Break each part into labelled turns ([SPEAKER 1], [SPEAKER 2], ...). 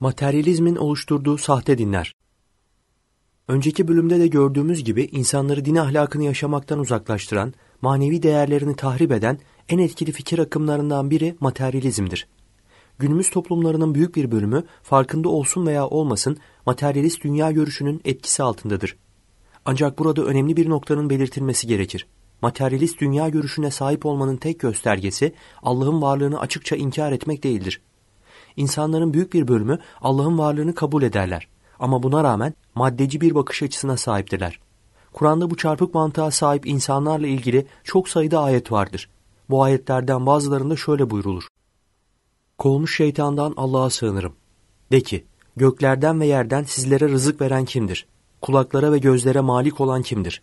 [SPEAKER 1] materyalizmin oluşturduğu sahte dinler. Önceki bölümde de gördüğümüz gibi insanları din ahlakını yaşamaktan uzaklaştıran, manevi değerlerini tahrip eden en etkili fikir akımlarından biri materyalizmdir. Günümüz toplumlarının büyük bir bölümü farkında olsun veya olmasın materyalist dünya görüşünün etkisi altındadır. Ancak burada önemli bir noktanın belirtilmesi gerekir. Materyalist dünya görüşüne sahip olmanın tek göstergesi Allah'ın varlığını açıkça inkar etmek değildir. İnsanların büyük bir bölümü Allah'ın varlığını kabul ederler. Ama buna rağmen maddeci bir bakış açısına sahiptirler. Kur'an'da bu çarpık mantığa sahip insanlarla ilgili çok sayıda ayet vardır. Bu ayetlerden bazılarında şöyle buyrulur. Kovulmuş şeytandan Allah'a sığınırım. De ki, göklerden ve yerden sizlere rızık veren kimdir? Kulaklara ve gözlere malik olan kimdir?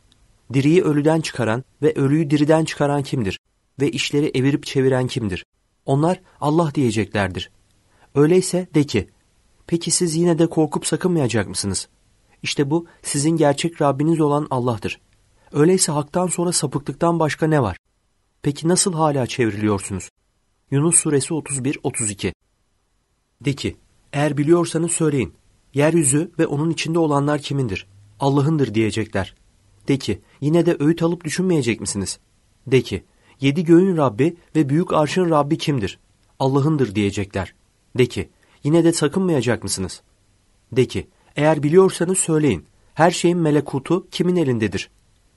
[SPEAKER 1] Diriyi ölüden çıkaran ve ölüyü diriden çıkaran kimdir? Ve işleri evirip çeviren kimdir? Onlar Allah diyeceklerdir. Öyleyse de ki, peki siz yine de korkup sakınmayacak mısınız? İşte bu sizin gerçek Rabbiniz olan Allah'tır. Öyleyse haktan sonra sapıklıktan başka ne var? Peki nasıl hala çevriliyorsunuz? Yunus suresi 31-32 De ki, eğer biliyorsanız söyleyin. Yeryüzü ve onun içinde olanlar kimindir? Allah'ındır diyecekler. De ki, yine de öğüt alıp düşünmeyecek misiniz? De ki, yedi göğün Rabbi ve büyük arşın Rabbi kimdir? Allah'ındır diyecekler. De ki, yine de sakınmayacak mısınız? De ki, eğer biliyorsanız söyleyin. Her şeyin melekutu kimin elindedir?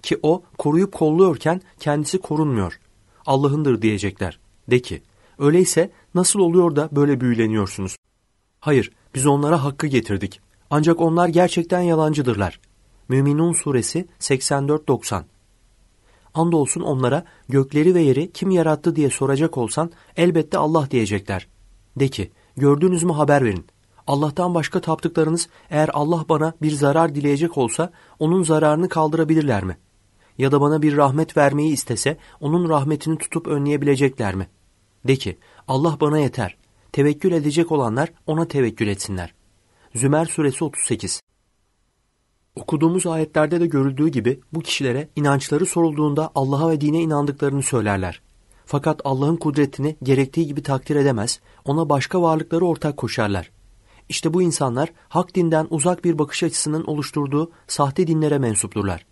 [SPEAKER 1] Ki o koruyup kolluyorken kendisi korunmuyor. Allah'ındır diyecekler. De ki, öyleyse nasıl oluyor da böyle büyüleniyorsunuz? Hayır, biz onlara hakkı getirdik. Ancak onlar gerçekten yalancıdırlar. Müminun suresi 84-90 Andolsun onlara gökleri ve yeri kim yarattı diye soracak olsan elbette Allah diyecekler. De ki, Gördünüz mü haber verin. Allah'tan başka taptıklarınız eğer Allah bana bir zarar dileyecek olsa onun zararını kaldırabilirler mi? Ya da bana bir rahmet vermeyi istese onun rahmetini tutup önleyebilecekler mi? De ki Allah bana yeter. Tevekkül edecek olanlar ona tevekkül etsinler. Zümer suresi 38 Okuduğumuz ayetlerde de görüldüğü gibi bu kişilere inançları sorulduğunda Allah'a ve dine inandıklarını söylerler. Fakat Allah'ın kudretini gerektiği gibi takdir edemez, ona başka varlıkları ortak koşarlar. İşte bu insanlar hak dinden uzak bir bakış açısının oluşturduğu sahte dinlere mensupturlar.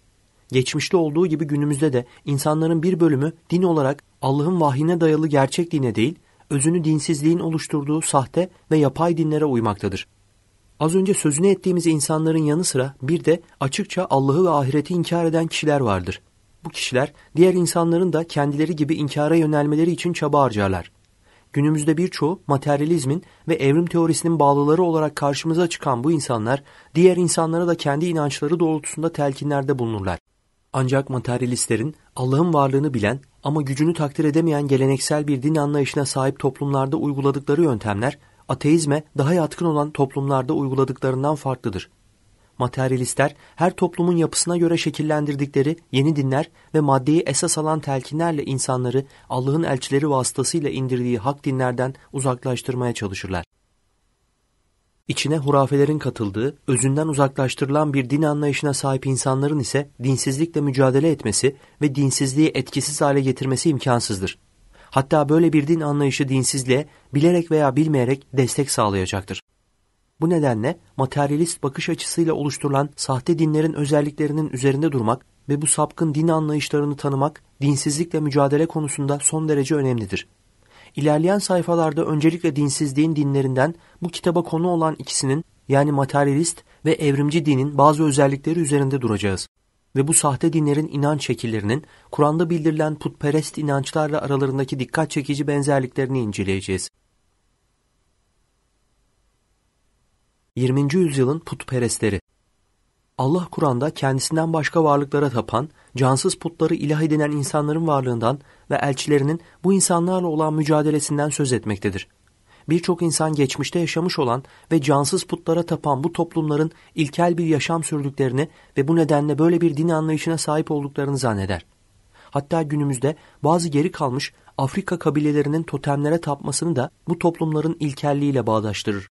[SPEAKER 1] Geçmişte olduğu gibi günümüzde de insanların bir bölümü din olarak Allah'ın vahyine dayalı gerçek dine değil, özünü dinsizliğin oluşturduğu sahte ve yapay dinlere uymaktadır. Az önce sözünü ettiğimiz insanların yanı sıra bir de açıkça Allah'ı ve ahireti inkar eden kişiler vardır. Bu kişiler diğer insanların da kendileri gibi inkara yönelmeleri için çaba harcarlar. Günümüzde birçoğu materyalizmin ve evrim teorisinin bağlıları olarak karşımıza çıkan bu insanlar diğer insanlara da kendi inançları doğrultusunda telkinlerde bulunurlar. Ancak materyalistlerin Allah'ın varlığını bilen ama gücünü takdir edemeyen geleneksel bir din anlayışına sahip toplumlarda uyguladıkları yöntemler ateizme daha yatkın olan toplumlarda uyguladıklarından farklıdır. Materyalistler her toplumun yapısına göre şekillendirdikleri yeni dinler ve maddeyi esas alan telkinlerle insanları Allah'ın elçileri vasıtasıyla indirdiği hak dinlerden uzaklaştırmaya çalışırlar. İçine hurafelerin katıldığı, özünden uzaklaştırılan bir din anlayışına sahip insanların ise dinsizlikle mücadele etmesi ve dinsizliği etkisiz hale getirmesi imkansızdır. Hatta böyle bir din anlayışı dinsizliğe bilerek veya bilmeyerek destek sağlayacaktır. Bu nedenle materyalist bakış açısıyla oluşturulan sahte dinlerin özelliklerinin üzerinde durmak ve bu sapkın din anlayışlarını tanımak dinsizlikle mücadele konusunda son derece önemlidir. İlerleyen sayfalarda öncelikle dinsizliğin dinlerinden bu kitaba konu olan ikisinin yani materyalist ve evrimci dinin bazı özellikleri üzerinde duracağız ve bu sahte dinlerin inanç şekillerinin Kur'an'da bildirilen putperest inançlarla aralarındaki dikkat çekici benzerliklerini inceleyeceğiz. 20. yüzyılın putperestleri. Allah Kur'an'da kendisinden başka varlıklara tapan, cansız putları ilah edinen insanların varlığından ve elçilerinin bu insanlarla olan mücadelesinden söz etmektedir. Birçok insan geçmişte yaşamış olan ve cansız putlara tapan bu toplumların ilkel bir yaşam sürdüklerini ve bu nedenle böyle bir din anlayışına sahip olduklarını zanneder. Hatta günümüzde bazı geri kalmış Afrika kabilelerinin totemlere tapmasını da bu toplumların ilkelliğiyle bağdaştırır.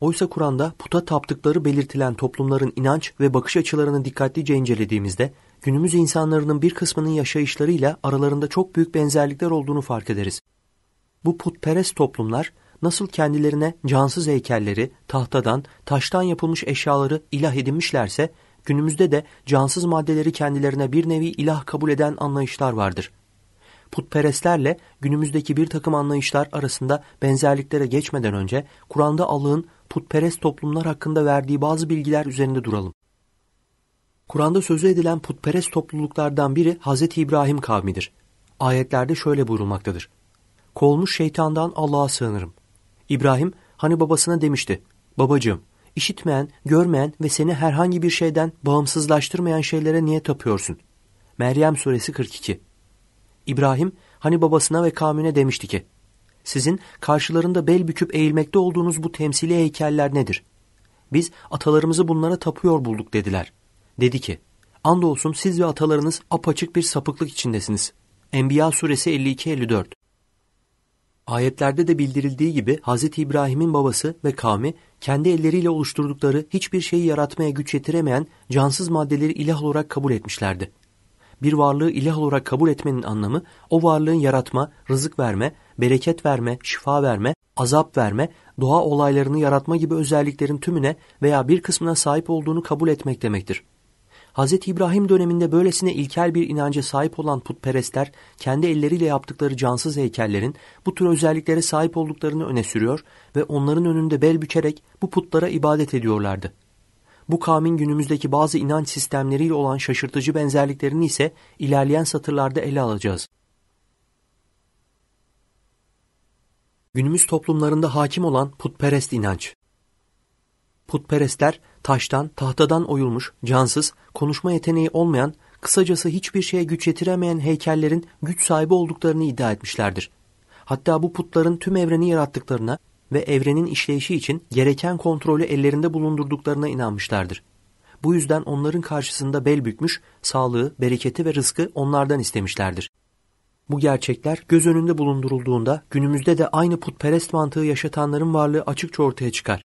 [SPEAKER 1] Oysa Kur'an'da puta taptıkları belirtilen toplumların inanç ve bakış açılarını dikkatlice incelediğimizde günümüz insanlarının bir kısmının yaşayışlarıyla aralarında çok büyük benzerlikler olduğunu fark ederiz. Bu putperest toplumlar nasıl kendilerine cansız heykelleri, tahtadan, taştan yapılmış eşyaları ilah edinmişlerse günümüzde de cansız maddeleri kendilerine bir nevi ilah kabul eden anlayışlar vardır. Putperestlerle günümüzdeki bir takım anlayışlar arasında benzerliklere geçmeden önce Kur'an'da Allah'ın putperest toplumlar hakkında verdiği bazı bilgiler üzerinde duralım. Kur'an'da sözü edilen putperest topluluklardan biri Hz. İbrahim kavmidir. Ayetlerde şöyle buyurulmaktadır. Kolmuş şeytandan Allah'a sığınırım. İbrahim hani babasına demişti. Babacığım, işitmeyen, görmeyen ve seni herhangi bir şeyden bağımsızlaştırmayan şeylere niye tapıyorsun? Meryem suresi 42 İbrahim hani babasına ve kavmine demişti ki, sizin karşılarında bel büküp eğilmekte olduğunuz bu temsili heykeller nedir? Biz atalarımızı bunlara tapıyor bulduk dediler. Dedi ki, andolsun siz ve atalarınız apaçık bir sapıklık içindesiniz. Enbiya suresi 52-54 Ayetlerde de bildirildiği gibi Hz. İbrahim'in babası ve kavmi kendi elleriyle oluşturdukları hiçbir şeyi yaratmaya güç yetiremeyen cansız maddeleri ilah olarak kabul etmişlerdi bir varlığı ilah olarak kabul etmenin anlamı o varlığın yaratma, rızık verme, bereket verme, şifa verme, azap verme, doğa olaylarını yaratma gibi özelliklerin tümüne veya bir kısmına sahip olduğunu kabul etmek demektir. Hz. İbrahim döneminde böylesine ilkel bir inanca sahip olan putperestler kendi elleriyle yaptıkları cansız heykellerin bu tür özelliklere sahip olduklarını öne sürüyor ve onların önünde bel bükerek bu putlara ibadet ediyorlardı. Bu kavmin günümüzdeki bazı inanç sistemleriyle olan şaşırtıcı benzerliklerini ise ilerleyen satırlarda ele alacağız. Günümüz toplumlarında hakim olan putperest inanç. Putperestler taştan, tahtadan oyulmuş, cansız, konuşma yeteneği olmayan, kısacası hiçbir şeye güç yetiremeyen heykellerin güç sahibi olduklarını iddia etmişlerdir. Hatta bu putların tüm evreni yarattıklarına, ve evrenin işleyişi için gereken kontrolü ellerinde bulundurduklarına inanmışlardır. Bu yüzden onların karşısında bel bükmüş, sağlığı, bereketi ve rızkı onlardan istemişlerdir. Bu gerçekler göz önünde bulundurulduğunda günümüzde de aynı putperest mantığı yaşatanların varlığı açıkça ortaya çıkar.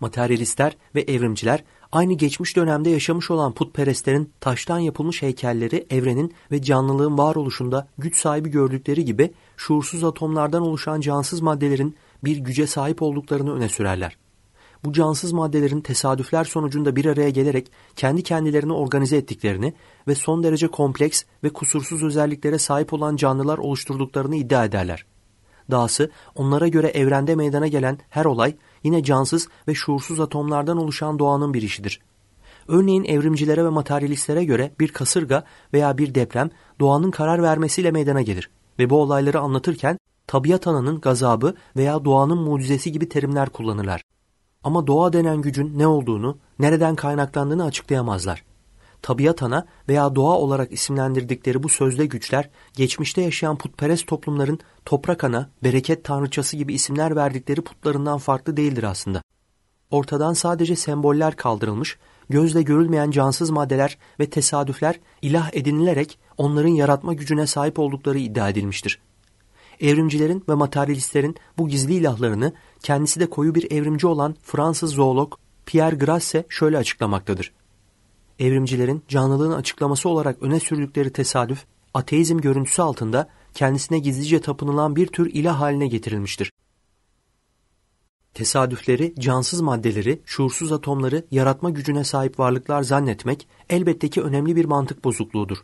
[SPEAKER 1] Materyalistler ve evrimciler aynı geçmiş dönemde yaşamış olan putperestlerin taştan yapılmış heykelleri evrenin ve canlılığın varoluşunda güç sahibi gördükleri gibi şuursuz atomlardan oluşan cansız maddelerin bir güce sahip olduklarını öne sürerler. Bu cansız maddelerin tesadüfler sonucunda bir araya gelerek kendi kendilerini organize ettiklerini ve son derece kompleks ve kusursuz özelliklere sahip olan canlılar oluşturduklarını iddia ederler. Dahası onlara göre evrende meydana gelen her olay yine cansız ve şuursuz atomlardan oluşan doğanın bir işidir. Örneğin evrimcilere ve materyalistlere göre bir kasırga veya bir deprem doğanın karar vermesiyle meydana gelir ve bu olayları anlatırken tabiat ananın gazabı veya doğanın mucizesi gibi terimler kullanırlar. Ama doğa denen gücün ne olduğunu, nereden kaynaklandığını açıklayamazlar. Tabiat ana veya doğa olarak isimlendirdikleri bu sözde güçler, geçmişte yaşayan putperest toplumların toprak ana, bereket tanrıçası gibi isimler verdikleri putlarından farklı değildir aslında. Ortadan sadece semboller kaldırılmış, gözle görülmeyen cansız maddeler ve tesadüfler ilah edinilerek onların yaratma gücüne sahip oldukları iddia edilmiştir. Evrimcilerin ve materyalistlerin bu gizli ilahlarını kendisi de koyu bir evrimci olan Fransız zoolog Pierre Grasse şöyle açıklamaktadır. Evrimcilerin canlılığın açıklaması olarak öne sürdükleri tesadüf, ateizm görüntüsü altında kendisine gizlice tapınılan bir tür ilah haline getirilmiştir. Tesadüfleri, cansız maddeleri, şuursuz atomları yaratma gücüne sahip varlıklar zannetmek elbette ki önemli bir mantık bozukluğudur.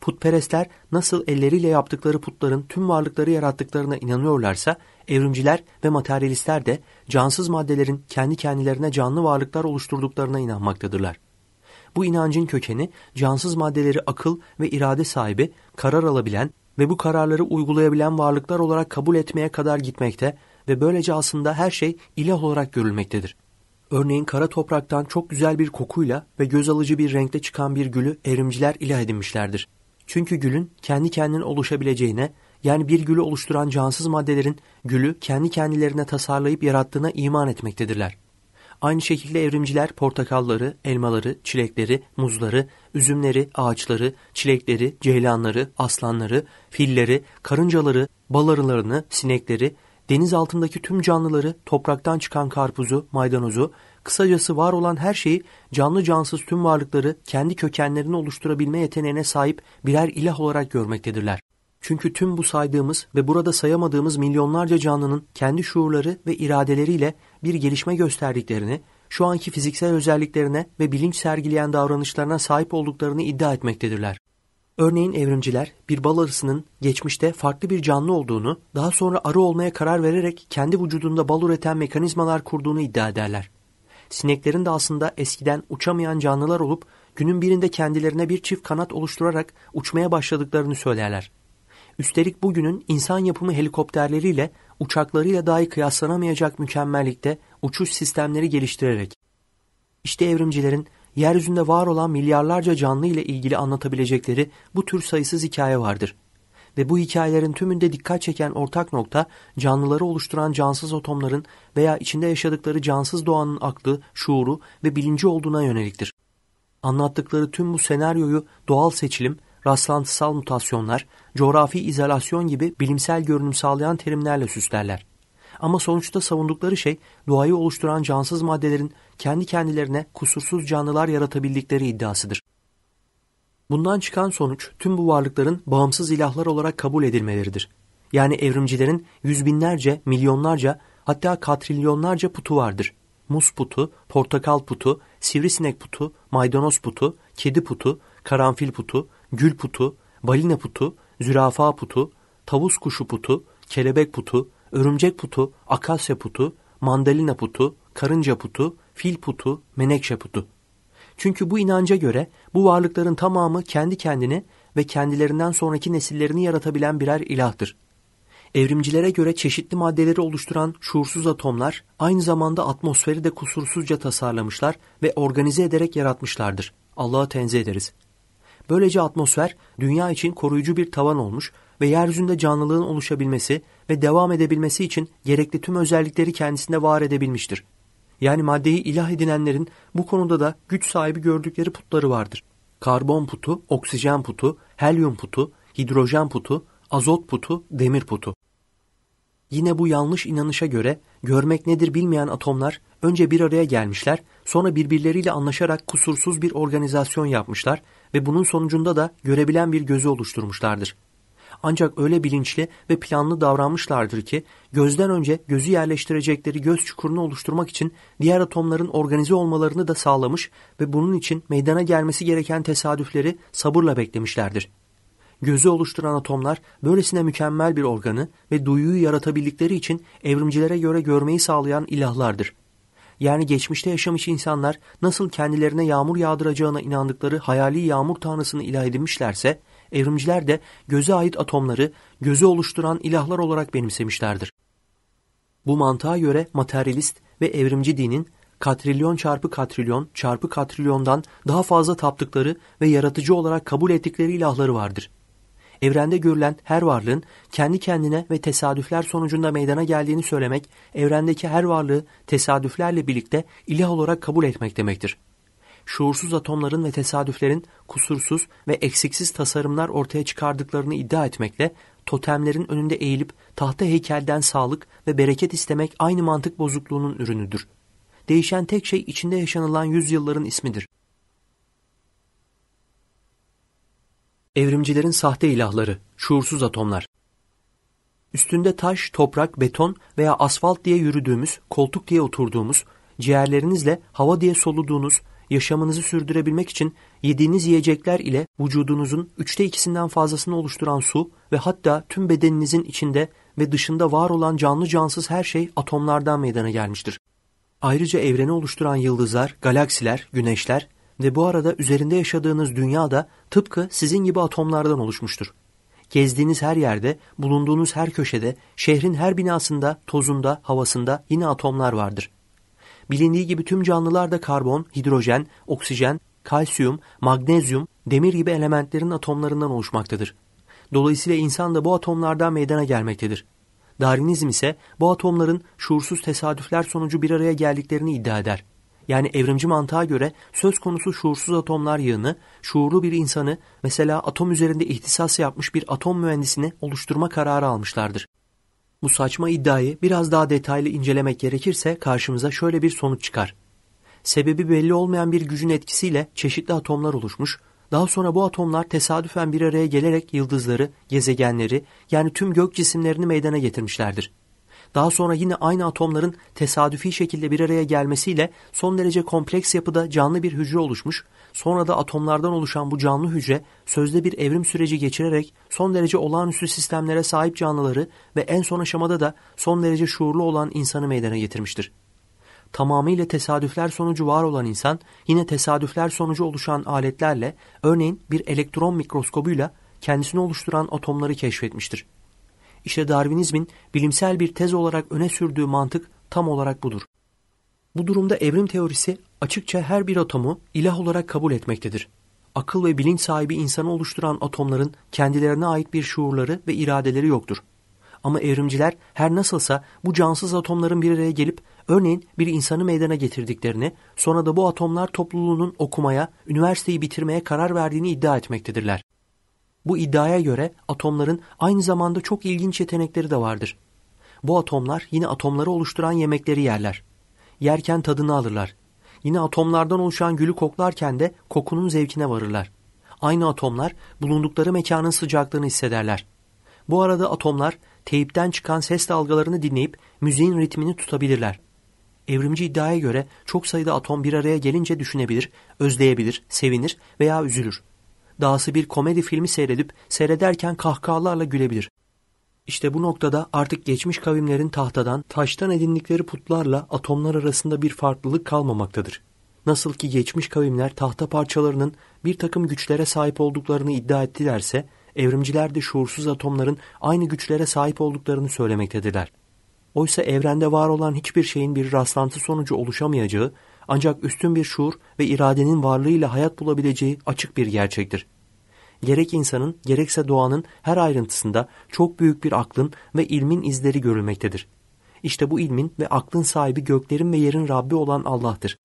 [SPEAKER 1] Putperestler nasıl elleriyle yaptıkları putların tüm varlıkları yarattıklarına inanıyorlarsa, evrimciler ve materyalistler de cansız maddelerin kendi kendilerine canlı varlıklar oluşturduklarına inanmaktadırlar. Bu inancın kökeni cansız maddeleri akıl ve irade sahibi, karar alabilen ve bu kararları uygulayabilen varlıklar olarak kabul etmeye kadar gitmekte ve böylece aslında her şey ilah olarak görülmektedir. Örneğin kara topraktan çok güzel bir kokuyla ve göz alıcı bir renkte çıkan bir gülü evrimciler ilah edinmişlerdir. Çünkü gülün kendi kendine oluşabileceğine, yani bir gülü oluşturan cansız maddelerin gülü kendi kendilerine tasarlayıp yarattığına iman etmektedirler. Aynı şekilde evrimciler portakalları, elmaları, çilekleri, muzları, üzümleri, ağaçları, çilekleri, ceylanları, aslanları, filleri, karıncaları, bal arılarını, sinekleri, deniz altındaki tüm canlıları, topraktan çıkan karpuzu, maydanozu, Kısacası var olan her şeyi canlı cansız tüm varlıkları kendi kökenlerini oluşturabilme yeteneğine sahip birer ilah olarak görmektedirler. Çünkü tüm bu saydığımız ve burada sayamadığımız milyonlarca canlının kendi şuurları ve iradeleriyle bir gelişme gösterdiklerini, şu anki fiziksel özelliklerine ve bilinç sergileyen davranışlarına sahip olduklarını iddia etmektedirler. Örneğin evrimciler bir bal arısının geçmişte farklı bir canlı olduğunu, daha sonra arı olmaya karar vererek kendi vücudunda bal üreten mekanizmalar kurduğunu iddia ederler. Sineklerin de aslında eskiden uçamayan canlılar olup günün birinde kendilerine bir çift kanat oluşturarak uçmaya başladıklarını söylerler. Üstelik bugünün insan yapımı helikopterleriyle uçaklarıyla dahi kıyaslanamayacak mükemmellikte uçuş sistemleri geliştirerek. İşte evrimcilerin yeryüzünde var olan milyarlarca canlı ile ilgili anlatabilecekleri bu tür sayısız hikaye vardır.'' ve bu hikayelerin tümünde dikkat çeken ortak nokta canlıları oluşturan cansız atomların veya içinde yaşadıkları cansız doğanın aklı, şuuru ve bilinci olduğuna yöneliktir. Anlattıkları tüm bu senaryoyu doğal seçilim, rastlantısal mutasyonlar, coğrafi izolasyon gibi bilimsel görünüm sağlayan terimlerle süslerler. Ama sonuçta savundukları şey doğayı oluşturan cansız maddelerin kendi kendilerine kusursuz canlılar yaratabildikleri iddiasıdır. Bundan çıkan sonuç tüm bu varlıkların bağımsız ilahlar olarak kabul edilmeleridir. Yani evrimcilerin yüz binlerce, milyonlarca hatta katrilyonlarca putu vardır. mus putu, portakal putu, sivrisinek putu, maydanoz putu, kedi putu, karanfil putu, gül putu, balina putu, zürafa putu, tavus kuşu putu, kelebek putu, örümcek putu, akasya putu, mandalina putu, karınca putu, fil putu, menekşe putu. Çünkü bu inanca göre bu varlıkların tamamı kendi kendini ve kendilerinden sonraki nesillerini yaratabilen birer ilahtır. Evrimcilere göre çeşitli maddeleri oluşturan şuursuz atomlar aynı zamanda atmosferi de kusursuzca tasarlamışlar ve organize ederek yaratmışlardır. Allah'a tenzih ederiz. Böylece atmosfer dünya için koruyucu bir tavan olmuş ve yeryüzünde canlılığın oluşabilmesi ve devam edebilmesi için gerekli tüm özellikleri kendisinde var edebilmiştir yani maddeyi ilah edinenlerin bu konuda da güç sahibi gördükleri putları vardır. Karbon putu, oksijen putu, helyum putu, hidrojen putu, azot putu, demir putu. Yine bu yanlış inanışa göre görmek nedir bilmeyen atomlar önce bir araya gelmişler, sonra birbirleriyle anlaşarak kusursuz bir organizasyon yapmışlar ve bunun sonucunda da görebilen bir gözü oluşturmuşlardır. Ancak öyle bilinçli ve planlı davranmışlardır ki gözden önce gözü yerleştirecekleri göz çukurunu oluşturmak için diğer atomların organize olmalarını da sağlamış ve bunun için meydana gelmesi gereken tesadüfleri sabırla beklemişlerdir. Gözü oluşturan atomlar böylesine mükemmel bir organı ve duyuyu yaratabildikleri için evrimcilere göre görmeyi sağlayan ilahlardır yani geçmişte yaşamış insanlar nasıl kendilerine yağmur yağdıracağına inandıkları hayali yağmur tanrısını ilah edinmişlerse, evrimciler de göze ait atomları gözü oluşturan ilahlar olarak benimsemişlerdir. Bu mantığa göre materyalist ve evrimci dinin katrilyon çarpı katrilyon çarpı katrilyondan daha fazla taptıkları ve yaratıcı olarak kabul ettikleri ilahları vardır. Evrende görülen her varlığın kendi kendine ve tesadüfler sonucunda meydana geldiğini söylemek, evrendeki her varlığı tesadüflerle birlikte ilah olarak kabul etmek demektir şuursuz atomların ve tesadüflerin kusursuz ve eksiksiz tasarımlar ortaya çıkardıklarını iddia etmekle totemlerin önünde eğilip tahta heykelden sağlık ve bereket istemek aynı mantık bozukluğunun ürünüdür. Değişen tek şey içinde yaşanılan yüzyılların ismidir. Evrimcilerin sahte ilahları, şuursuz atomlar. Üstünde taş, toprak, beton veya asfalt diye yürüdüğümüz, koltuk diye oturduğumuz, ciğerlerinizle hava diye soluduğunuz yaşamınızı sürdürebilmek için yediğiniz yiyecekler ile vücudunuzun üçte ikisinden fazlasını oluşturan su ve hatta tüm bedeninizin içinde ve dışında var olan canlı cansız her şey atomlardan meydana gelmiştir. Ayrıca evreni oluşturan yıldızlar, galaksiler, güneşler ve bu arada üzerinde yaşadığınız dünya da tıpkı sizin gibi atomlardan oluşmuştur. Gezdiğiniz her yerde, bulunduğunuz her köşede, şehrin her binasında, tozunda, havasında yine atomlar vardır.'' Bilindiği gibi tüm canlılar da karbon, hidrojen, oksijen, kalsiyum, magnezyum, demir gibi elementlerin atomlarından oluşmaktadır. Dolayısıyla insan da bu atomlardan meydana gelmektedir. Darwinizm ise bu atomların şuursuz tesadüfler sonucu bir araya geldiklerini iddia eder. Yani evrimci mantığa göre söz konusu şuursuz atomlar yığını, şuurlu bir insanı mesela atom üzerinde ihtisas yapmış bir atom mühendisini oluşturma kararı almışlardır. Bu saçma iddiayı biraz daha detaylı incelemek gerekirse karşımıza şöyle bir sonuç çıkar. Sebebi belli olmayan bir gücün etkisiyle çeşitli atomlar oluşmuş, daha sonra bu atomlar tesadüfen bir araya gelerek yıldızları, gezegenleri yani tüm gök cisimlerini meydana getirmişlerdir daha sonra yine aynı atomların tesadüfi şekilde bir araya gelmesiyle son derece kompleks yapıda canlı bir hücre oluşmuş, sonra da atomlardan oluşan bu canlı hücre sözde bir evrim süreci geçirerek son derece olağanüstü sistemlere sahip canlıları ve en son aşamada da son derece şuurlu olan insanı meydana getirmiştir tamamıyla tesadüfler sonucu var olan insan yine tesadüfler sonucu oluşan aletlerle örneğin bir elektron mikroskobuyla kendisini oluşturan atomları keşfetmiştir. İşte Darwinizmin bilimsel bir tez olarak öne sürdüğü mantık tam olarak budur. Bu durumda evrim teorisi açıkça her bir atomu ilah olarak kabul etmektedir. Akıl ve bilinç sahibi insanı oluşturan atomların kendilerine ait bir şuurları ve iradeleri yoktur. Ama evrimciler her nasılsa bu cansız atomların bir araya gelip örneğin bir insanı meydana getirdiklerini, sonra da bu atomlar topluluğunun okumaya, üniversiteyi bitirmeye karar verdiğini iddia etmektedirler. Bu iddiaya göre atomların aynı zamanda çok ilginç yetenekleri de vardır. Bu atomlar yine atomları oluşturan yemekleri yerler. Yerken tadını alırlar. Yine atomlardan oluşan gülü koklarken de kokunun zevkine varırlar. Aynı atomlar bulundukları mekanın sıcaklığını hissederler. Bu arada atomlar teyipten çıkan ses dalgalarını dinleyip müziğin ritmini tutabilirler. Evrimci iddiaya göre çok sayıda atom bir araya gelince düşünebilir, özleyebilir, sevinir veya üzülür dahası bir komedi filmi seyredip seyrederken kahkahalarla gülebilir. İşte bu noktada artık geçmiş kavimlerin tahtadan, taştan edindikleri putlarla atomlar arasında bir farklılık kalmamaktadır. Nasıl ki geçmiş kavimler tahta parçalarının bir takım güçlere sahip olduklarını iddia ettilerse, evrimciler de şuursuz atomların aynı güçlere sahip olduklarını söylemektedirler. Oysa evrende var olan hiçbir şeyin bir rastlantı sonucu oluşamayacağı ancak üstün bir şuur ve iradenin varlığıyla hayat bulabileceği açık bir gerçektir. Gerek insanın gerekse doğanın her ayrıntısında çok büyük bir aklın ve ilmin izleri görülmektedir. İşte bu ilmin ve aklın sahibi göklerin ve yerin Rabbi olan Allah'tır.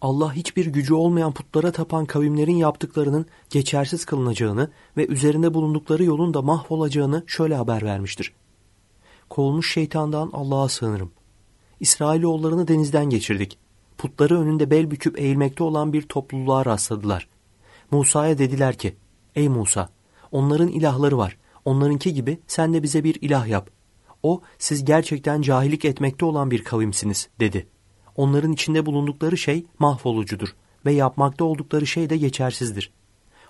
[SPEAKER 1] Allah hiçbir gücü olmayan putlara tapan kavimlerin yaptıklarının geçersiz kılınacağını ve üzerinde bulundukları yolun da mahvolacağını şöyle haber vermiştir. Kovulmuş şeytandan Allah'a sığınırım. İsrailoğullarını denizden geçirdik. Putları önünde bel büküp eğilmekte olan bir topluluğa rastladılar. Musa'ya dediler ki, Ey Musa, onların ilahları var. Onlarınki gibi sen de bize bir ilah yap. O, siz gerçekten cahillik etmekte olan bir kavimsiniz, dedi. Onların içinde bulundukları şey mahvolucudur ve yapmakta oldukları şey de geçersizdir.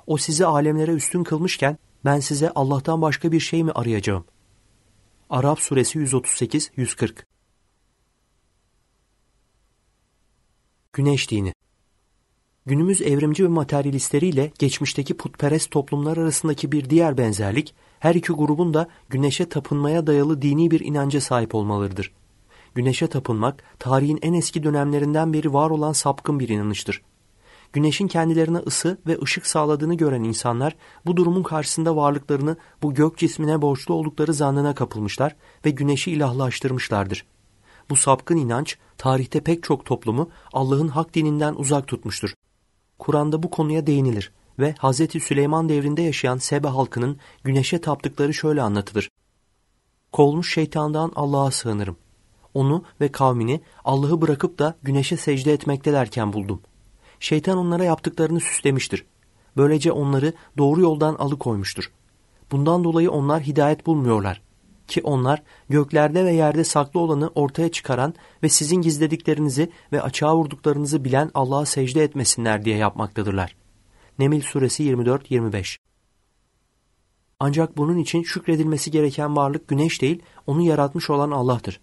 [SPEAKER 1] O sizi alemlere üstün kılmışken ben size Allah'tan başka bir şey mi arayacağım? Arap suresi 138-140 Güneş dini. Günümüz evrimci ve materyalistleriyle geçmişteki putperest toplumlar arasındaki bir diğer benzerlik, her iki grubun da güneşe tapınmaya dayalı dini bir inanca sahip olmalarıdır. Güneşe tapınmak, tarihin en eski dönemlerinden beri var olan sapkın bir inanıştır. Güneşin kendilerine ısı ve ışık sağladığını gören insanlar, bu durumun karşısında varlıklarını bu gök cismine borçlu oldukları zannına kapılmışlar ve güneşi ilahlaştırmışlardır.'' Bu sapkın inanç tarihte pek çok toplumu Allah'ın hak dininden uzak tutmuştur. Kur'an'da bu konuya değinilir ve Hz. Süleyman devrinde yaşayan Sebe halkının güneşe taptıkları şöyle anlatılır. Kovulmuş şeytandan Allah'a sığınırım. Onu ve kavmini Allah'ı bırakıp da güneşe secde etmektelerken buldum. Şeytan onlara yaptıklarını süslemiştir. Böylece onları doğru yoldan alıkoymuştur. Bundan dolayı onlar hidayet bulmuyorlar. Ki onlar göklerde ve yerde saklı olanı ortaya çıkaran ve sizin gizlediklerinizi ve açığa vurduklarınızı bilen Allah'a secde etmesinler diye yapmaktadırlar. Nemil Suresi 24-25 Ancak bunun için şükredilmesi gereken varlık güneş değil, onu yaratmış olan Allah'tır.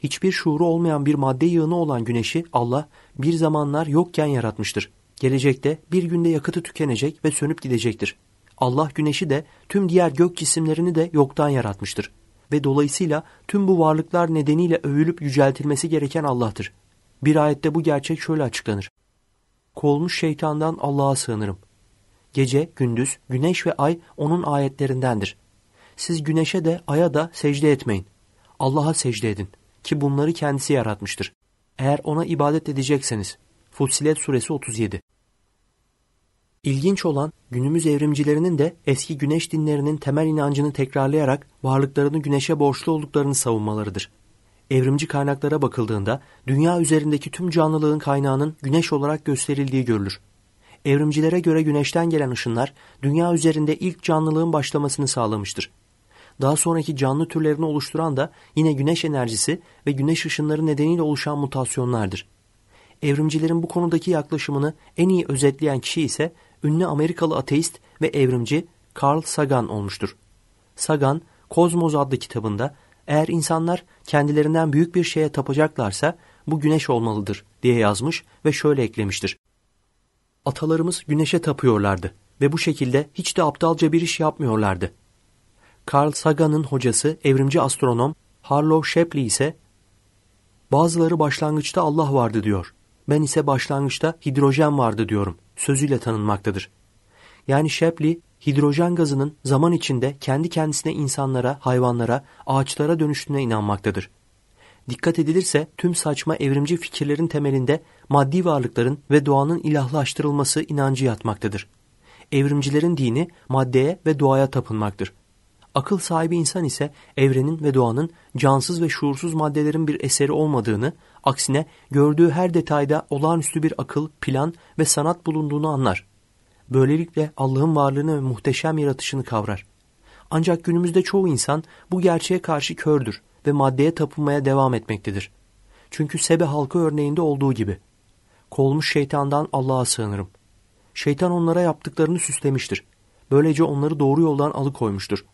[SPEAKER 1] Hiçbir şuuru olmayan bir madde yığını olan güneşi Allah bir zamanlar yokken yaratmıştır. Gelecekte bir günde yakıtı tükenecek ve sönüp gidecektir. Allah güneşi de tüm diğer gök cisimlerini de yoktan yaratmıştır ve dolayısıyla tüm bu varlıklar nedeniyle övülüp yüceltilmesi gereken Allah'tır. Bir ayette bu gerçek şöyle açıklanır. Kolmuş şeytandan Allah'a sığınırım. Gece, gündüz, güneş ve ay onun ayetlerindendir. Siz güneşe de aya da secde etmeyin. Allah'a secde edin ki bunları kendisi yaratmıştır. Eğer ona ibadet edecekseniz. Fussilet suresi 37 İlginç olan günümüz evrimcilerinin de eski güneş dinlerinin temel inancını tekrarlayarak varlıklarını güneşe borçlu olduklarını savunmalarıdır. Evrimci kaynaklara bakıldığında dünya üzerindeki tüm canlılığın kaynağının güneş olarak gösterildiği görülür. Evrimcilere göre güneşten gelen ışınlar dünya üzerinde ilk canlılığın başlamasını sağlamıştır. Daha sonraki canlı türlerini oluşturan da yine güneş enerjisi ve güneş ışınları nedeniyle oluşan mutasyonlardır. Evrimcilerin bu konudaki yaklaşımını en iyi özetleyen kişi ise ünlü Amerikalı ateist ve evrimci Carl Sagan olmuştur. Sagan, Kozmoz adlı kitabında eğer insanlar kendilerinden büyük bir şeye tapacaklarsa bu güneş olmalıdır diye yazmış ve şöyle eklemiştir. Atalarımız güneşe tapıyorlardı ve bu şekilde hiç de aptalca bir iş yapmıyorlardı. Carl Sagan'ın hocası evrimci astronom Harlow Shapley ise bazıları başlangıçta Allah vardı diyor. Ben ise başlangıçta hidrojen vardı diyorum sözüyle tanınmaktadır. Yani Shapley, hidrojen gazının zaman içinde kendi kendisine insanlara, hayvanlara, ağaçlara dönüştüğüne inanmaktadır. Dikkat edilirse tüm saçma evrimci fikirlerin temelinde maddi varlıkların ve doğanın ilahlaştırılması inancı yatmaktadır. Evrimcilerin dini maddeye ve doğaya tapınmaktır. Akıl sahibi insan ise evrenin ve doğanın cansız ve şuursuz maddelerin bir eseri olmadığını, aksine gördüğü her detayda olağanüstü bir akıl, plan ve sanat bulunduğunu anlar. Böylelikle Allah'ın varlığını ve muhteşem yaratışını kavrar. Ancak günümüzde çoğu insan bu gerçeğe karşı kördür ve maddeye tapınmaya devam etmektedir. Çünkü Sebe halkı örneğinde olduğu gibi. Kolmuş şeytandan Allah'a sığınırım. Şeytan onlara yaptıklarını süslemiştir. Böylece onları doğru yoldan alıkoymuştur.''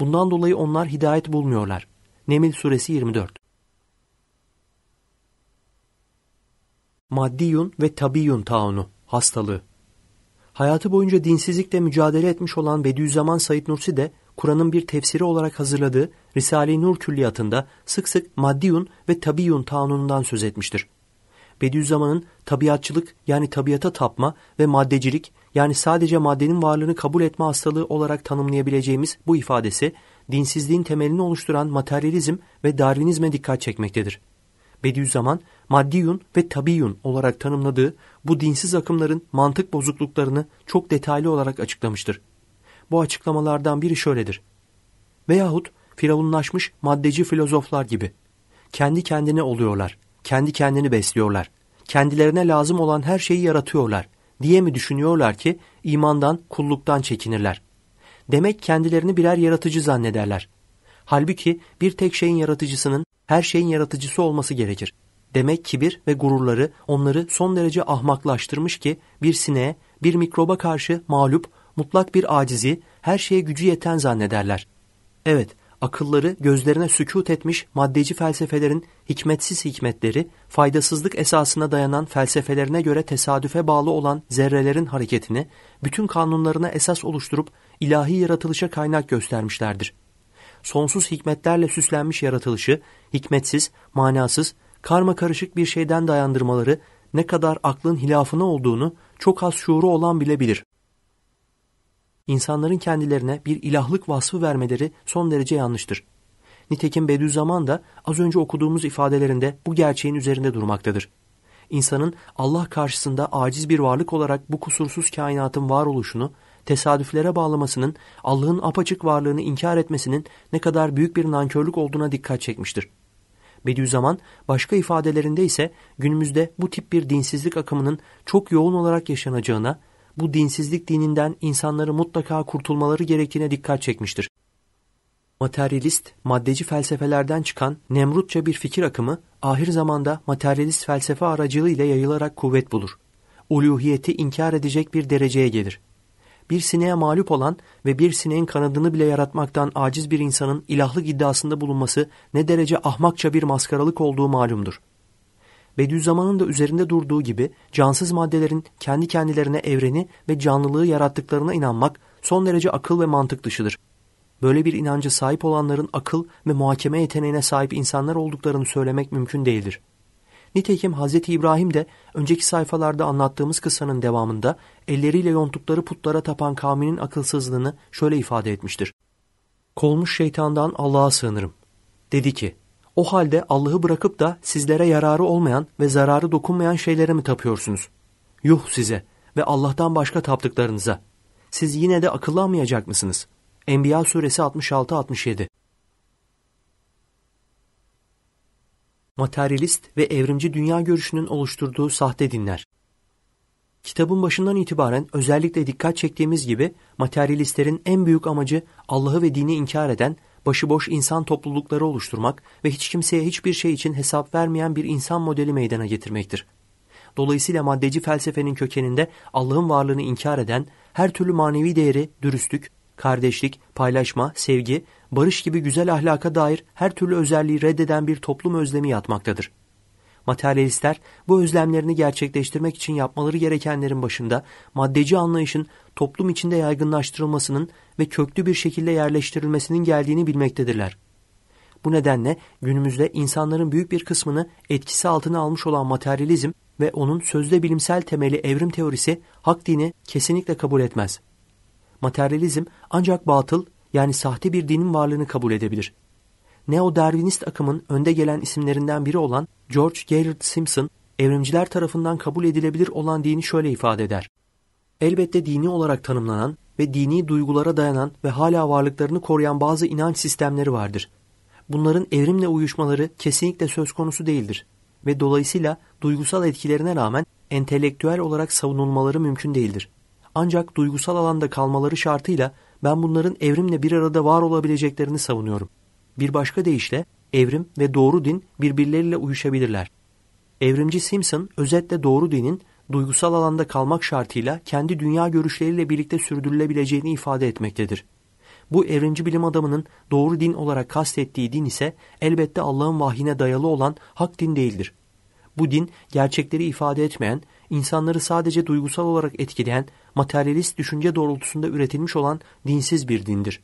[SPEAKER 1] Bundan dolayı onlar hidayet bulmuyorlar. Nemil suresi 24. Maddiyun ve tabiyun taunu hastalığı. Hayatı boyunca dinsizlikle mücadele etmiş olan Bediüzzaman Said Nursi de Kur'an'ın bir tefsiri olarak hazırladığı Risale-i Nur külliyatında sık sık maddiyun ve tabiyun taunundan söz etmiştir. Bediüzzaman'ın tabiatçılık yani tabiata tapma ve maddecilik yani sadece maddenin varlığını kabul etme hastalığı olarak tanımlayabileceğimiz bu ifadesi, dinsizliğin temelini oluşturan materyalizm ve Darwinizme dikkat çekmektedir. Bediüzzaman, maddiyun ve tabiyun olarak tanımladığı bu dinsiz akımların mantık bozukluklarını çok detaylı olarak açıklamıştır. Bu açıklamalardan biri şöyledir. Veyahut firavunlaşmış maddeci filozoflar gibi. Kendi kendine oluyorlar, kendi kendini besliyorlar, kendilerine lazım olan her şeyi yaratıyorlar, diye mi düşünüyorlar ki imandan, kulluktan çekinirler? Demek kendilerini birer yaratıcı zannederler. Halbuki bir tek şeyin yaratıcısının her şeyin yaratıcısı olması gerekir. Demek kibir ve gururları onları son derece ahmaklaştırmış ki bir sineğe, bir mikroba karşı mağlup, mutlak bir acizi, her şeye gücü yeten zannederler. Evet, akılları gözlerine sükut etmiş maddeci felsefelerin hikmetsiz hikmetleri, faydasızlık esasına dayanan felsefelerine göre tesadüfe bağlı olan zerrelerin hareketini, bütün kanunlarına esas oluşturup ilahi yaratılışa kaynak göstermişlerdir. Sonsuz hikmetlerle süslenmiş yaratılışı, hikmetsiz, manasız, karma karışık bir şeyden dayandırmaları ne kadar aklın hilafına olduğunu çok az şuuru olan bile bilir insanların kendilerine bir ilahlık vasfı vermeleri son derece yanlıştır. Nitekim Bediüzzaman da az önce okuduğumuz ifadelerinde bu gerçeğin üzerinde durmaktadır. İnsanın Allah karşısında aciz bir varlık olarak bu kusursuz kainatın varoluşunu tesadüflere bağlamasının, Allah'ın apaçık varlığını inkar etmesinin ne kadar büyük bir nankörlük olduğuna dikkat çekmiştir. Bediüzzaman başka ifadelerinde ise günümüzde bu tip bir dinsizlik akımının çok yoğun olarak yaşanacağına bu dinsizlik dininden insanları mutlaka kurtulmaları gerektiğine dikkat çekmiştir. Materyalist, maddeci felsefelerden çıkan Nemrutça bir fikir akımı ahir zamanda materyalist felsefe aracılığıyla yayılarak kuvvet bulur. Uluhiyeti inkar edecek bir dereceye gelir. Bir sineğe mağlup olan ve bir sineğin kanadını bile yaratmaktan aciz bir insanın ilahlık iddiasında bulunması ne derece ahmakça bir maskaralık olduğu malumdur.'' Bediüzzaman'ın da üzerinde durduğu gibi cansız maddelerin kendi kendilerine evreni ve canlılığı yarattıklarına inanmak son derece akıl ve mantık dışıdır. Böyle bir inancı sahip olanların akıl ve muhakeme yeteneğine sahip insanlar olduklarını söylemek mümkün değildir. Nitekim Hz. İbrahim de önceki sayfalarda anlattığımız kıssanın devamında elleriyle yontukları putlara tapan kavminin akılsızlığını şöyle ifade etmiştir. Kolmuş şeytandan Allah'a sığınırım. Dedi ki, o halde Allah'ı bırakıp da sizlere yararı olmayan ve zararı dokunmayan şeylere mi tapıyorsunuz? Yuh size ve Allah'tan başka taptıklarınıza. Siz yine de akıllanmayacak mısınız? Enbiya suresi 66-67 Materyalist ve evrimci dünya görüşünün oluşturduğu sahte dinler. Kitabın başından itibaren özellikle dikkat çektiğimiz gibi materyalistlerin en büyük amacı Allah'ı ve dini inkar eden başıboş insan toplulukları oluşturmak ve hiç kimseye hiçbir şey için hesap vermeyen bir insan modeli meydana getirmektir. Dolayısıyla maddeci felsefenin kökeninde Allah'ın varlığını inkar eden her türlü manevi değeri dürüstlük, kardeşlik, paylaşma, sevgi, barış gibi güzel ahlaka dair her türlü özelliği reddeden bir toplum özlemi yatmaktadır. Materyalistler bu özlemlerini gerçekleştirmek için yapmaları gerekenlerin başında maddeci anlayışın toplum içinde yaygınlaştırılmasının ve köklü bir şekilde yerleştirilmesinin geldiğini bilmektedirler. Bu nedenle günümüzde insanların büyük bir kısmını etkisi altına almış olan materyalizm ve onun sözde bilimsel temeli evrim teorisi hak dini kesinlikle kabul etmez. Materyalizm ancak batıl yani sahte bir dinin varlığını kabul edebilir neo-darwinist akımın önde gelen isimlerinden biri olan George Gaylord Simpson, evrimciler tarafından kabul edilebilir olan dini şöyle ifade eder. Elbette dini olarak tanımlanan ve dini duygulara dayanan ve hala varlıklarını koruyan bazı inanç sistemleri vardır. Bunların evrimle uyuşmaları kesinlikle söz konusu değildir ve dolayısıyla duygusal etkilerine rağmen entelektüel olarak savunulmaları mümkün değildir. Ancak duygusal alanda kalmaları şartıyla ben bunların evrimle bir arada var olabileceklerini savunuyorum.'' Bir başka deyişle evrim ve doğru din birbirleriyle uyuşabilirler. Evrimci Simpson özetle doğru dinin duygusal alanda kalmak şartıyla kendi dünya görüşleriyle birlikte sürdürülebileceğini ifade etmektedir. Bu evrimci bilim adamının doğru din olarak kastettiği din ise elbette Allah'ın vahyine dayalı olan hak din değildir. Bu din gerçekleri ifade etmeyen, insanları sadece duygusal olarak etkileyen, materyalist düşünce doğrultusunda üretilmiş olan dinsiz bir dindir.''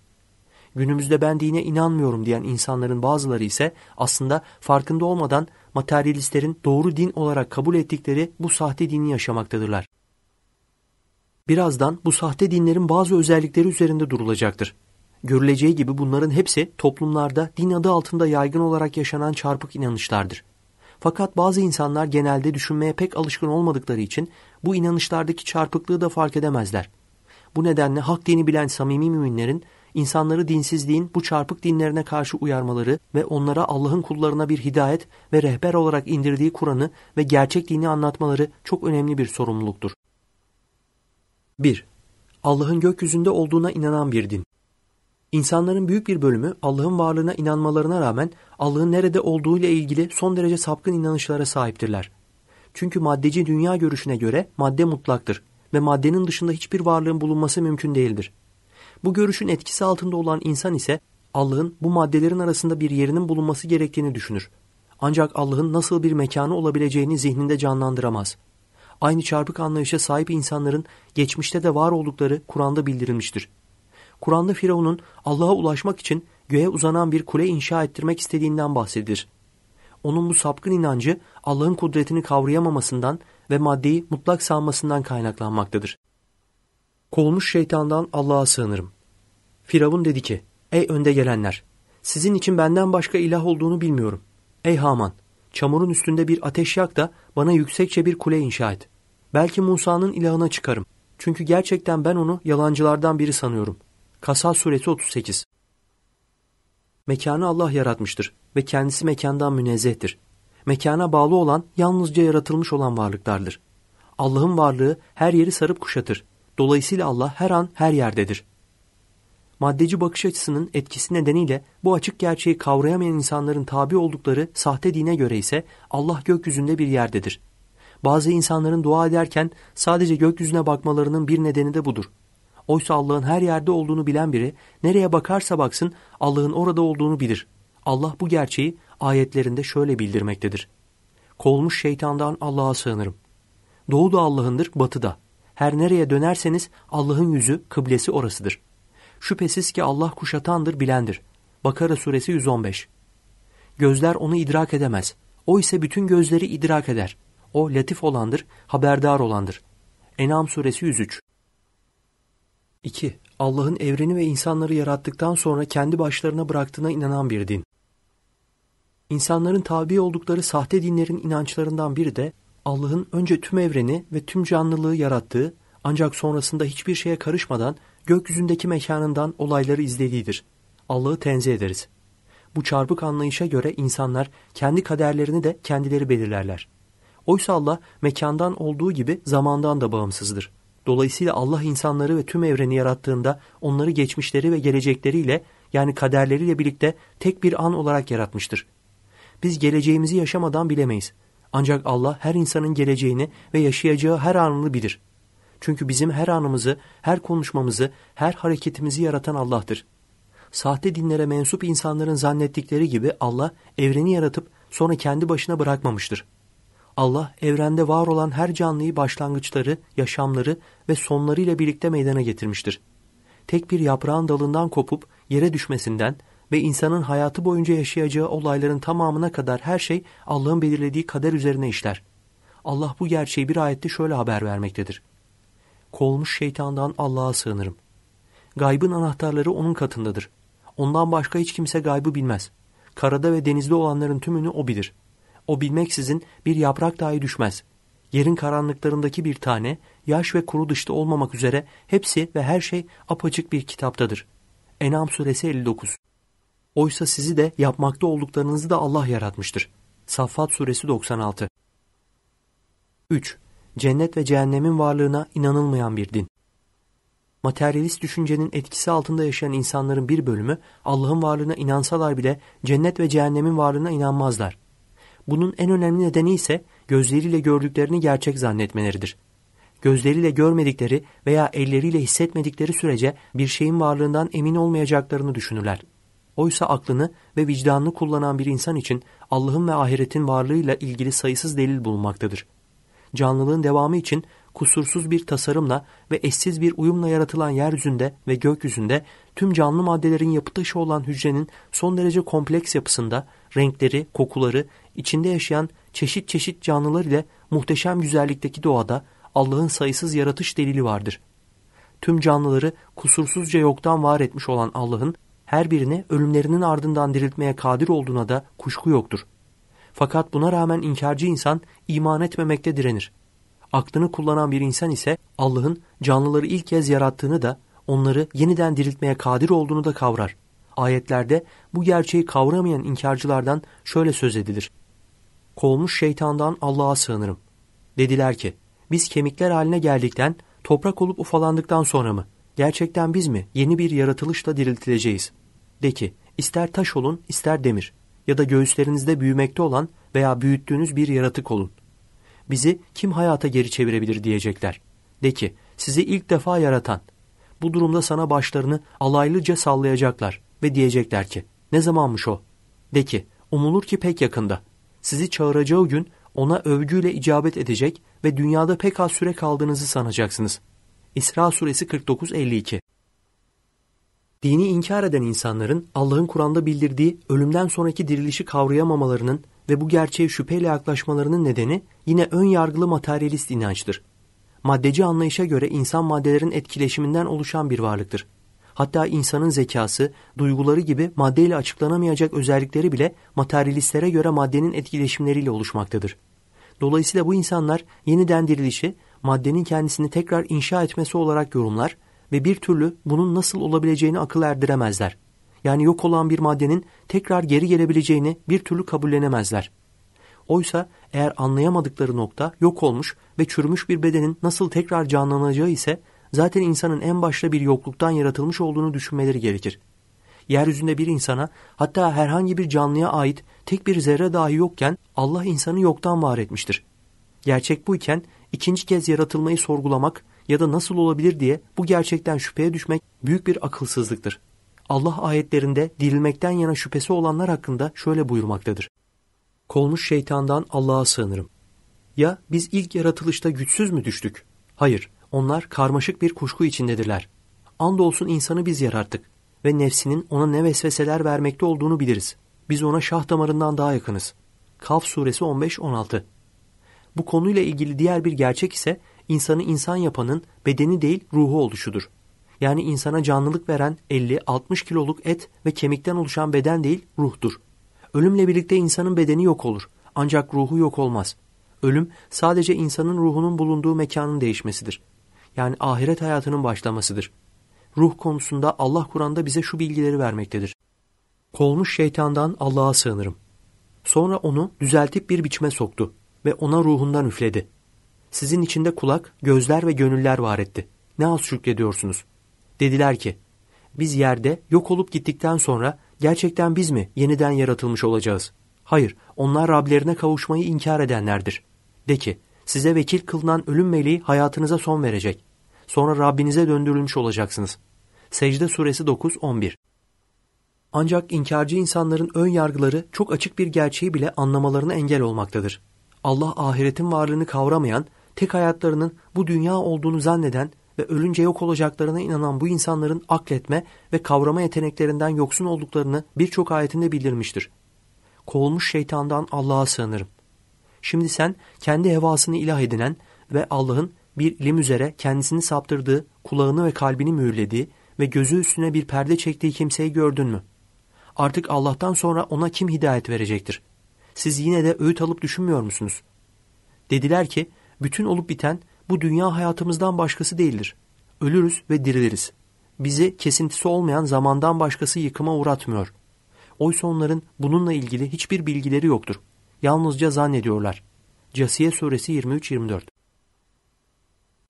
[SPEAKER 1] günümüzde ben dine inanmıyorum diyen insanların bazıları ise aslında farkında olmadan materyalistlerin doğru din olarak kabul ettikleri bu sahte dini yaşamaktadırlar. Birazdan bu sahte dinlerin bazı özellikleri üzerinde durulacaktır. Görüleceği gibi bunların hepsi toplumlarda din adı altında yaygın olarak yaşanan çarpık inanışlardır. Fakat bazı insanlar genelde düşünmeye pek alışkın olmadıkları için bu inanışlardaki çarpıklığı da fark edemezler. Bu nedenle hak dini bilen samimi müminlerin insanları dinsizliğin bu çarpık dinlerine karşı uyarmaları ve onlara Allah'ın kullarına bir hidayet ve rehber olarak indirdiği Kur'an'ı ve gerçek dini anlatmaları çok önemli bir sorumluluktur. 1. Allah'ın gökyüzünde olduğuna inanan bir din. İnsanların büyük bir bölümü Allah'ın varlığına inanmalarına rağmen Allah'ın nerede olduğu ile ilgili son derece sapkın inanışlara sahiptirler. Çünkü maddeci dünya görüşüne göre madde mutlaktır ve maddenin dışında hiçbir varlığın bulunması mümkün değildir. Bu görüşün etkisi altında olan insan ise Allah'ın bu maddelerin arasında bir yerinin bulunması gerektiğini düşünür. Ancak Allah'ın nasıl bir mekanı olabileceğini zihninde canlandıramaz. Aynı çarpık anlayışa sahip insanların geçmişte de var oldukları Kur'an'da bildirilmiştir. Kur'an'da Firavun'un Allah'a ulaşmak için göğe uzanan bir kule inşa ettirmek istediğinden bahsedilir. Onun bu sapkın inancı Allah'ın kudretini kavrayamamasından ve maddeyi mutlak sanmasından kaynaklanmaktadır. Kovulmuş şeytandan Allah'a sığınırım. Firavun dedi ki, ey önde gelenler, sizin için benden başka ilah olduğunu bilmiyorum. Ey Haman, çamurun üstünde bir ateş yak da bana yüksekçe bir kule inşa et. Belki Musa'nın ilahına çıkarım. Çünkü gerçekten ben onu yalancılardan biri sanıyorum. Kasa Sureti 38 Mekanı Allah yaratmıştır ve kendisi mekandan münezzehtir. Mekana bağlı olan yalnızca yaratılmış olan varlıklardır. Allah'ın varlığı her yeri sarıp kuşatır. Dolayısıyla Allah her an her yerdedir. Maddeci bakış açısının etkisi nedeniyle bu açık gerçeği kavrayamayan insanların tabi oldukları sahte dine göre ise Allah gökyüzünde bir yerdedir. Bazı insanların dua ederken sadece gökyüzüne bakmalarının bir nedeni de budur. Oysa Allah'ın her yerde olduğunu bilen biri nereye bakarsa baksın Allah'ın orada olduğunu bilir. Allah bu gerçeği ayetlerinde şöyle bildirmektedir. Kolmuş şeytandan Allah'a sığınırım. Doğu da Allah'ındır, batı da. Her nereye dönerseniz Allah'ın yüzü, kıblesi orasıdır. Şüphesiz ki Allah kuşatandır, bilendir. Bakara suresi 115 Gözler onu idrak edemez. O ise bütün gözleri idrak eder. O latif olandır, haberdar olandır. Enam suresi 103 2. Allah'ın evreni ve insanları yarattıktan sonra kendi başlarına bıraktığına inanan bir din. İnsanların tabi oldukları sahte dinlerin inançlarından biri de Allah'ın önce tüm evreni ve tüm canlılığı yarattığı ancak sonrasında hiçbir şeye karışmadan gökyüzündeki mekanından olayları izlediğidir. Allah'ı tenzih ederiz. Bu çarpık anlayışa göre insanlar kendi kaderlerini de kendileri belirlerler. Oysa Allah mekandan olduğu gibi zamandan da bağımsızdır. Dolayısıyla Allah insanları ve tüm evreni yarattığında onları geçmişleri ve gelecekleriyle yani kaderleriyle birlikte tek bir an olarak yaratmıştır. Biz geleceğimizi yaşamadan bilemeyiz. Ancak Allah her insanın geleceğini ve yaşayacağı her anını bilir. Çünkü bizim her anımızı, her konuşmamızı, her hareketimizi yaratan Allah'tır. Sahte dinlere mensup insanların zannettikleri gibi Allah evreni yaratıp sonra kendi başına bırakmamıştır. Allah evrende var olan her canlıyı başlangıçları, yaşamları ve sonlarıyla birlikte meydana getirmiştir. Tek bir yaprağın dalından kopup yere düşmesinden, ve insanın hayatı boyunca yaşayacağı olayların tamamına kadar her şey Allah'ın belirlediği kader üzerine işler. Allah bu gerçeği bir ayette şöyle haber vermektedir. Kolmuş şeytandan Allah'a sığınırım. Gaybın anahtarları onun katındadır. Ondan başka hiç kimse gaybı bilmez. Karada ve denizde olanların tümünü o bilir. O bilmeksizin bir yaprak dahi düşmez. Yerin karanlıklarındaki bir tane, yaş ve kuru dışta olmamak üzere hepsi ve her şey apaçık bir kitaptadır. Enam suresi 59 Oysa sizi de yapmakta olduklarınızı da Allah yaratmıştır. Saffat suresi 96 3. Cennet ve cehennemin varlığına inanılmayan bir din. Materyalist düşüncenin etkisi altında yaşayan insanların bir bölümü Allah'ın varlığına inansalar bile cennet ve cehennemin varlığına inanmazlar. Bunun en önemli nedeni ise gözleriyle gördüklerini gerçek zannetmeleridir. Gözleriyle görmedikleri veya elleriyle hissetmedikleri sürece bir şeyin varlığından emin olmayacaklarını düşünürler. Oysa aklını ve vicdanını kullanan bir insan için Allah'ın ve ahiretin varlığıyla ilgili sayısız delil bulunmaktadır. Canlılığın devamı için kusursuz bir tasarımla ve eşsiz bir uyumla yaratılan yeryüzünde ve gökyüzünde tüm canlı maddelerin yapı taşı olan hücrenin son derece kompleks yapısında renkleri, kokuları, içinde yaşayan çeşit çeşit canlılar ile muhteşem güzellikteki doğada Allah'ın sayısız yaratış delili vardır. Tüm canlıları kusursuzca yoktan var etmiş olan Allah'ın her birini ölümlerinin ardından diriltmeye kadir olduğuna da kuşku yoktur. Fakat buna rağmen inkarcı insan iman etmemekte direnir. Aklını kullanan bir insan ise Allah'ın canlıları ilk kez yarattığını da onları yeniden diriltmeye kadir olduğunu da kavrar. Ayetlerde bu gerçeği kavramayan inkarcılardan şöyle söz edilir. Kovmuş şeytandan Allah'a sığınırım. Dediler ki, biz kemikler haline geldikten, toprak olup ufalandıktan sonra mı? Gerçekten biz mi yeni bir yaratılışla diriltileceğiz? De ki ister taş olun ister demir ya da göğüslerinizde büyümekte olan veya büyüttüğünüz bir yaratık olun. Bizi kim hayata geri çevirebilir diyecekler. De ki sizi ilk defa yaratan. Bu durumda sana başlarını alaylıca sallayacaklar ve diyecekler ki ne zamanmış o? De ki umulur ki pek yakında. Sizi çağıracağı gün ona övgüyle icabet edecek ve dünyada pek az süre kaldığınızı sanacaksınız. İsra suresi 49-52 dini inkar eden insanların Allah'ın Kur'an'da bildirdiği ölümden sonraki dirilişi kavrayamamalarının ve bu gerçeğe şüpheyle yaklaşmalarının nedeni yine ön yargılı materyalist inançtır. Maddeci anlayışa göre insan maddelerin etkileşiminden oluşan bir varlıktır. Hatta insanın zekası, duyguları gibi maddeyle açıklanamayacak özellikleri bile materyalistlere göre maddenin etkileşimleriyle oluşmaktadır. Dolayısıyla bu insanlar yeniden dirilişi maddenin kendisini tekrar inşa etmesi olarak yorumlar ve bir türlü bunun nasıl olabileceğini akıl erdiremezler. Yani yok olan bir maddenin tekrar geri gelebileceğini bir türlü kabullenemezler. Oysa eğer anlayamadıkları nokta yok olmuş ve çürümüş bir bedenin nasıl tekrar canlanacağı ise zaten insanın en başta bir yokluktan yaratılmış olduğunu düşünmeleri gerekir. Yeryüzünde bir insana hatta herhangi bir canlıya ait tek bir zerre dahi yokken Allah insanı yoktan var etmiştir. Gerçek bu iken ikinci kez yaratılmayı sorgulamak ya da nasıl olabilir diye bu gerçekten şüpheye düşmek büyük bir akılsızlıktır. Allah ayetlerinde dirilmekten yana şüphesi olanlar hakkında şöyle buyurmaktadır. Kolmuş şeytandan Allah'a sığınırım. Ya biz ilk yaratılışta güçsüz mü düştük? Hayır, onlar karmaşık bir kuşku içindedirler. Andolsun insanı biz yarattık ve nefsinin ona ne vesveseler vermekte olduğunu biliriz. Biz ona şah damarından daha yakınız. Kaf suresi 15-16 Bu konuyla ilgili diğer bir gerçek ise insanı insan yapanın bedeni değil ruhu oluşudur. Yani insana canlılık veren 50-60 kiloluk et ve kemikten oluşan beden değil ruhtur. Ölümle birlikte insanın bedeni yok olur ancak ruhu yok olmaz. Ölüm sadece insanın ruhunun bulunduğu mekanın değişmesidir. Yani ahiret hayatının başlamasıdır. Ruh konusunda Allah Kur'an'da bize şu bilgileri vermektedir. Kolmuş şeytandan Allah'a sığınırım. Sonra onu düzeltip bir biçime soktu ve ona ruhundan üfledi.'' Sizin içinde kulak, gözler ve gönüller var etti. Ne az şükrediyorsunuz. Dediler ki, biz yerde yok olup gittikten sonra gerçekten biz mi yeniden yaratılmış olacağız? Hayır, onlar Rablerine kavuşmayı inkar edenlerdir. De ki, size vekil kılınan ölüm meleği hayatınıza son verecek. Sonra Rabbinize döndürülmüş olacaksınız. Secde Suresi 9-11 Ancak inkarcı insanların ön yargıları çok açık bir gerçeği bile anlamalarına engel olmaktadır. Allah ahiretin varlığını kavramayan tek hayatlarının bu dünya olduğunu zanneden ve ölünce yok olacaklarına inanan bu insanların akletme ve kavrama yeteneklerinden yoksun olduklarını birçok ayetinde bildirmiştir. Kovulmuş şeytandan Allah'a sığınırım. Şimdi sen kendi hevasını ilah edinen ve Allah'ın bir ilim üzere kendisini saptırdığı, kulağını ve kalbini mühürlediği ve gözü üstüne bir perde çektiği kimseyi gördün mü? Artık Allah'tan sonra ona kim hidayet verecektir? Siz yine de öğüt alıp düşünmüyor musunuz? Dediler ki, bütün olup biten bu dünya hayatımızdan başkası değildir. Ölürüz ve diriliriz. Bizi kesintisi olmayan zamandan başkası yıkıma uğratmıyor. Oysa onların bununla ilgili hiçbir bilgileri yoktur. Yalnızca zannediyorlar. Casiye suresi 23-24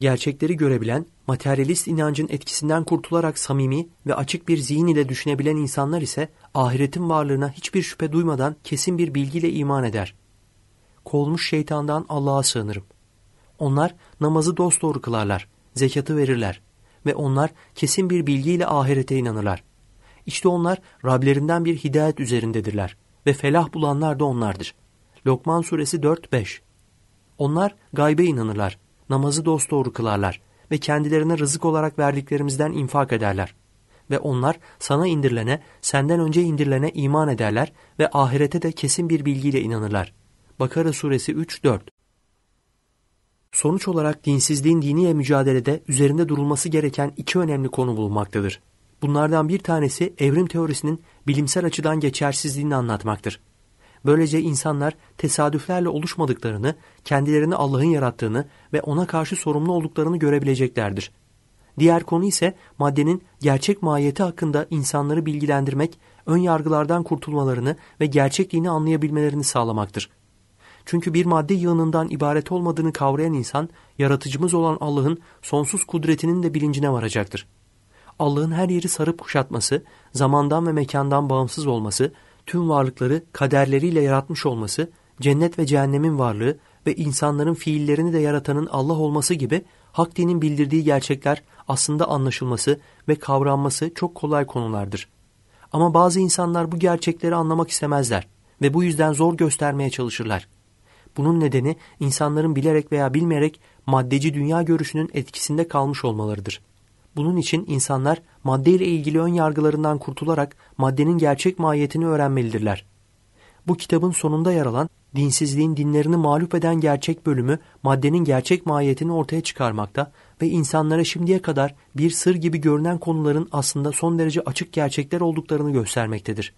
[SPEAKER 1] Gerçekleri görebilen, materyalist inancın etkisinden kurtularak samimi ve açık bir zihin ile düşünebilen insanlar ise ahiretin varlığına hiçbir şüphe duymadan kesin bir bilgiyle iman eder. Kolmuş şeytandan Allah'a sığınırım.'' Onlar namazı dosdoğru kılarlar, zekatı verirler ve onlar kesin bir bilgiyle ahirete inanırlar. İşte onlar Rablerinden bir hidayet üzerindedirler ve felah bulanlar da onlardır. Lokman suresi 4-5 Onlar gaybe inanırlar, namazı dosdoğru kılarlar ve kendilerine rızık olarak verdiklerimizden infak ederler. Ve onlar sana indirilene, senden önce indirilene iman ederler ve ahirete de kesin bir bilgiyle inanırlar. Bakara suresi 3-4 sonuç olarak dinsizliğin diniye mücadelede üzerinde durulması gereken iki önemli konu bulunmaktadır. Bunlardan bir tanesi evrim teorisinin bilimsel açıdan geçersizliğini anlatmaktır. Böylece insanlar tesadüflerle oluşmadıklarını, kendilerini Allah'ın yarattığını ve ona karşı sorumlu olduklarını görebileceklerdir. Diğer konu ise maddenin gerçek mahiyeti hakkında insanları bilgilendirmek, ön yargılardan kurtulmalarını ve gerçekliğini anlayabilmelerini sağlamaktır. Çünkü bir madde yığınından ibaret olmadığını kavrayan insan, yaratıcımız olan Allah'ın sonsuz kudretinin de bilincine varacaktır. Allah'ın her yeri sarıp kuşatması, zamandan ve mekandan bağımsız olması, tüm varlıkları kaderleriyle yaratmış olması, cennet ve cehennemin varlığı ve insanların fiillerini de yaratanın Allah olması gibi hak dinin bildirdiği gerçekler aslında anlaşılması ve kavranması çok kolay konulardır. Ama bazı insanlar bu gerçekleri anlamak istemezler ve bu yüzden zor göstermeye çalışırlar. Bunun nedeni insanların bilerek veya bilmeyerek maddeci dünya görüşünün etkisinde kalmış olmalarıdır. Bunun için insanlar madde ile ilgili ön yargılarından kurtularak maddenin gerçek mahiyetini öğrenmelidirler. Bu kitabın sonunda yer alan dinsizliğin dinlerini mağlup eden gerçek bölümü maddenin gerçek mahiyetini ortaya çıkarmakta ve insanlara şimdiye kadar bir sır gibi görünen konuların aslında son derece açık gerçekler olduklarını göstermektedir.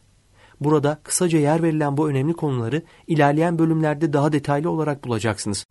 [SPEAKER 1] Burada kısaca yer verilen bu önemli konuları ilerleyen bölümlerde daha detaylı olarak bulacaksınız.